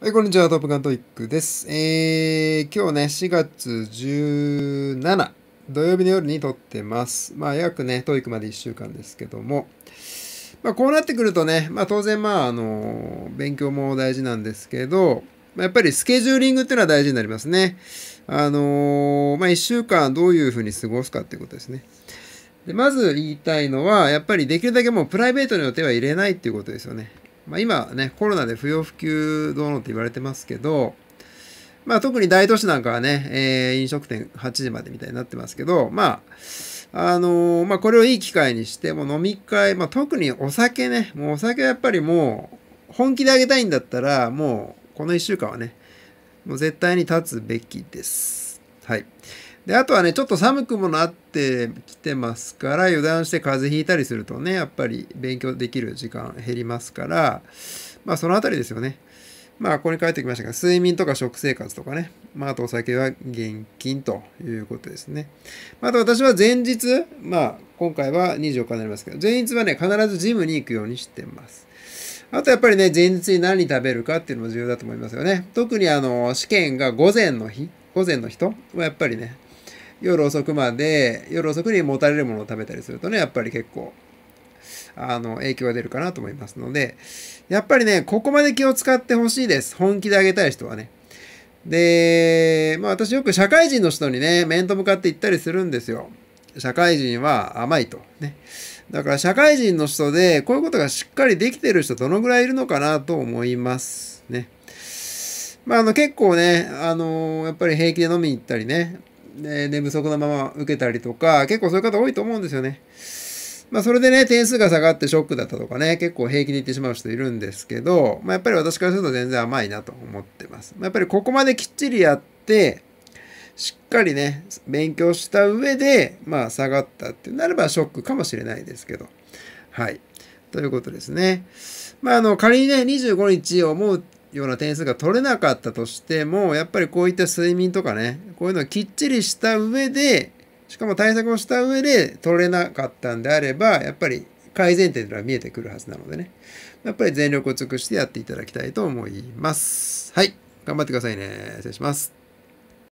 はい、こんにちは。トップガントイックです。えー、今日ね、4月17土曜日の夜に撮ってます。まあ、約ね、トイックまで1週間ですけども、まあ、こうなってくるとね、まあ、当然、まあ、あの、勉強も大事なんですけど、まやっぱりスケジューリングっていうのは大事になりますね。あのー、まあ、1週間どういうふうに過ごすかっていうことですね。でまず言いたいのは、やっぱりできるだけもうプライベートの予定は入れないっていうことですよね。まあ、今ね、コロナで不要不急どうのって言われてますけど、まあ、特に大都市なんかはね、えー、飲食店8時までみたいになってますけど、まあ、あのー、まあ、これをいい機会にして、もう飲み会、まあ、特にお酒ね、もうお酒はやっぱりもう、本気であげたいんだったら、もう、この1週間はね、もう絶対に立つべきです。はい。で、あとはね、ちょっと寒くもなってきてますから、油断して風邪ひいたりするとね、やっぱり勉強できる時間減りますから、まあそのあたりですよね。まあここに書いてきましたが、睡眠とか食生活とかね、まああとお酒は厳禁ということですね。まあ、あと私は前日、まあ今回は24日になりますけど、前日はね、必ずジムに行くようにしてます。あとやっぱりね、前日に何食べるかっていうのも重要だと思いますよね。特にあの、試験が午前の日、午前の人はやっぱりね、夜遅くまで、夜遅くにもたれるものを食べたりするとね、やっぱり結構、あの、影響が出るかなと思いますので、やっぱりね、ここまで気を使ってほしいです。本気であげたい人はね。で、まあ私よく社会人の人にね、面と向かって言ったりするんですよ。社会人は甘いと。ね。だから社会人の人で、こういうことがしっかりできてる人どのぐらいいるのかなと思いますね。まああの結構ね、あのー、やっぱり平気で飲みに行ったりね、ね、寝不足のまま受けたりとか、結構そういう方多いと思うんですよね。まあそれでね、点数が下がってショックだったとかね、結構平気で言ってしまう人いるんですけど、まあやっぱり私からすると全然甘いなと思ってます。まあ、やっぱりここまできっちりやって、しっかりね、勉強した上で、まあ下がったってなればショックかもしれないですけど、はい。ということですね。まあ、あの、仮にね、25日をうような点数が取れなかったとしても、やっぱりこういった睡眠とかね、こういうのをきっちりした上で、しかも対策をした上で取れなかったんであれば、やっぱり改善点というのは見えてくるはずなのでね、やっぱり全力を尽くしてやっていただきたいと思います。はい。頑張ってくださいね。失礼します。